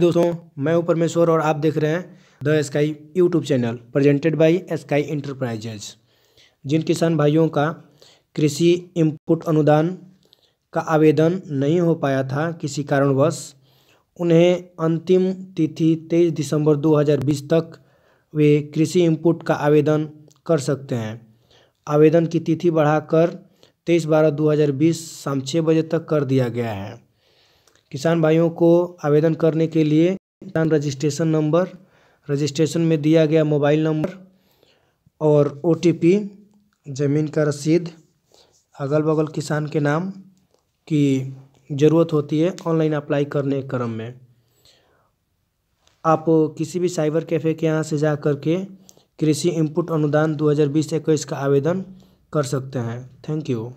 दोस्तों मैं ऊपर मेश्वर और आप देख रहे हैं the Sky YouTube channel presented by Sky Enterprises जिन किसान भाइयों का कृषि इनपुट अनुदान का आवेदन नहीं हो पाया था किसी कारणवश उन्हें अंतिम तिथि 23 दिसंबर 2020 तक वे कृषि इनपुट का आवेदन कर सकते हैं आवेदन की तिथि बढ़ाकर तेईस बारह दो शाम छः बजे तक कर दिया गया है किसान भाइयों को आवेदन करने के लिए किसान रजिस्ट्रेशन नंबर रजिस्ट्रेशन में दिया गया मोबाइल नंबर और ओ ज़मीन का रसीद अगल बगल किसान के नाम की ज़रूरत होती है ऑनलाइन अप्लाई करने के क्रम में आप किसी भी साइबर कैफ़े के यहाँ से जा कर के कृषि इनपुट अनुदान दो हज़ार का आवेदन कर सकते हैं थैंक यू